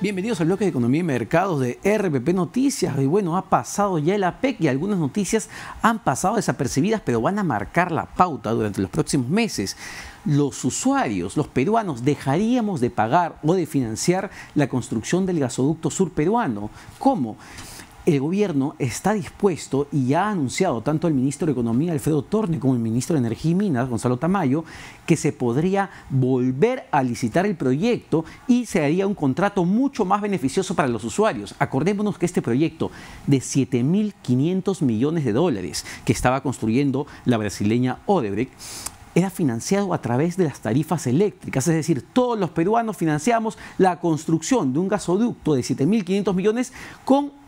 Bienvenidos al bloque de Economía y Mercados de RPP Noticias. Y bueno, ha pasado ya el APEC y algunas noticias han pasado desapercibidas, pero van a marcar la pauta durante los próximos meses. Los usuarios, los peruanos, dejaríamos de pagar o de financiar la construcción del gasoducto sur peruano. ¿Cómo? el gobierno está dispuesto y ha anunciado tanto el ministro de Economía Alfredo Torne como el ministro de Energía y Minas Gonzalo Tamayo que se podría volver a licitar el proyecto y se haría un contrato mucho más beneficioso para los usuarios. Acordémonos que este proyecto de 7.500 millones de dólares que estaba construyendo la brasileña Odebrecht era financiado a través de las tarifas eléctricas, es decir, todos los peruanos financiamos la construcción de un gasoducto de 7.500 millones con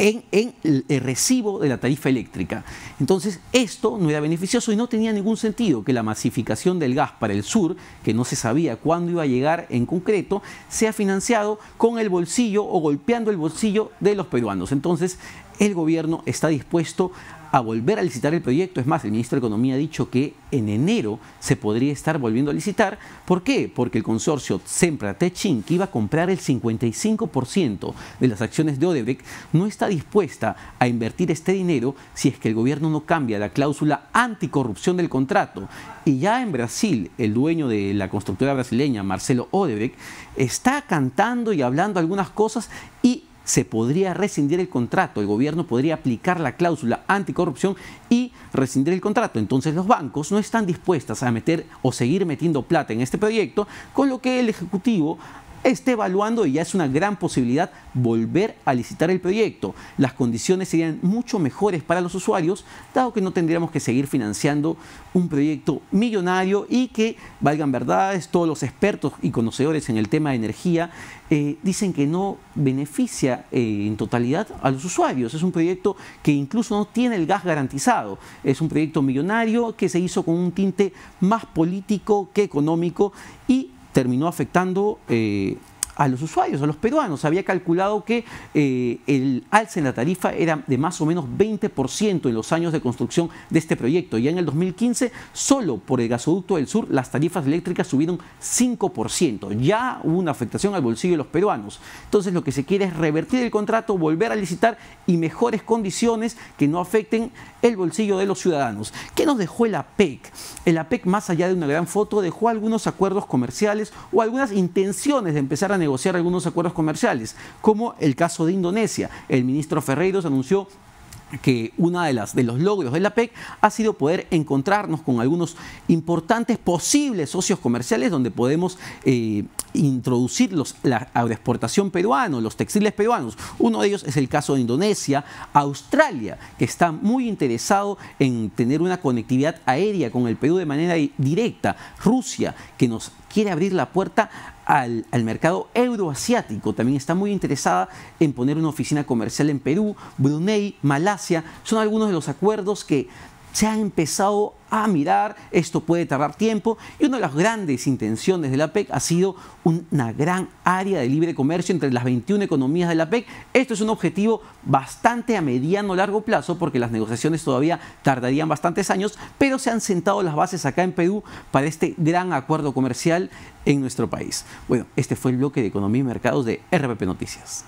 en, el recibo de la tarifa eléctrica. Entonces, esto no era beneficioso y no tenía ningún sentido que la masificación del gas para el sur, que no se sabía cuándo iba a llegar en concreto, sea financiado con el bolsillo o golpeando el bolsillo de los peruanos. Entonces, el gobierno está dispuesto a volver a licitar el proyecto. Es más, el ministro de Economía ha dicho que en enero se podría estar volviendo a licitar. ¿Por qué? Porque el consorcio Sempra Techin, que iba a comprar el 55% de las acciones de Odebrecht, no está dispuesta a invertir este dinero si es que el gobierno no cambia la cláusula anticorrupción del contrato. Y ya en Brasil, el dueño de la constructora brasileña, Marcelo Odebrecht, está cantando y hablando algunas cosas y se podría rescindir el contrato, el gobierno podría aplicar la cláusula anticorrupción y rescindir el contrato. Entonces los bancos no están dispuestas a meter o seguir metiendo plata en este proyecto, con lo que el Ejecutivo esté evaluando, y ya es una gran posibilidad, volver a licitar el proyecto. Las condiciones serían mucho mejores para los usuarios, dado que no tendríamos que seguir financiando un proyecto millonario y que, valgan verdades, todos los expertos y conocedores en el tema de energía eh, dicen que no beneficia eh, en totalidad a los usuarios. Es un proyecto que incluso no tiene el gas garantizado. Es un proyecto millonario que se hizo con un tinte más político que económico y terminó afectando eh, a los usuarios, a los peruanos. Había calculado que eh, el alza en la tarifa era de más o menos 20% en los años de construcción de este proyecto. Ya en el 2015, solo por el gasoducto del sur, las tarifas eléctricas subieron 5%. Ya hubo una afectación al bolsillo de los peruanos. Entonces lo que se quiere es revertir el contrato, volver a licitar y mejores condiciones que no afecten el bolsillo de los ciudadanos. ¿Qué nos dejó el APEC? El APEC, más allá de una gran foto, dejó algunos acuerdos comerciales o algunas intenciones de empezar a negociar algunos acuerdos comerciales, como el caso de Indonesia. El ministro Ferreiros anunció que uno de, las, de los logros de la PEC ha sido poder encontrarnos con algunos importantes posibles socios comerciales donde podemos eh, introducir los, la exportación peruana, los textiles peruanos. Uno de ellos es el caso de Indonesia, Australia, que está muy interesado en tener una conectividad aérea con el Perú de manera directa, Rusia, que nos quiere abrir la puerta al, mercado euroasiático. También está muy interesada en poner una oficina comercial en Perú, Brunei, Malasia. Son algunos de los acuerdos que se ha empezado a mirar, esto puede tardar tiempo, y una de las grandes intenciones de la PEC ha sido una gran área de libre comercio entre las 21 economías de la PEC. Esto es un objetivo bastante a mediano largo plazo, porque las negociaciones todavía tardarían bastantes años, pero se han sentado las bases acá en Perú para este gran acuerdo comercial en nuestro país. Bueno, este fue el bloque de Economía y Mercados de RPP Noticias.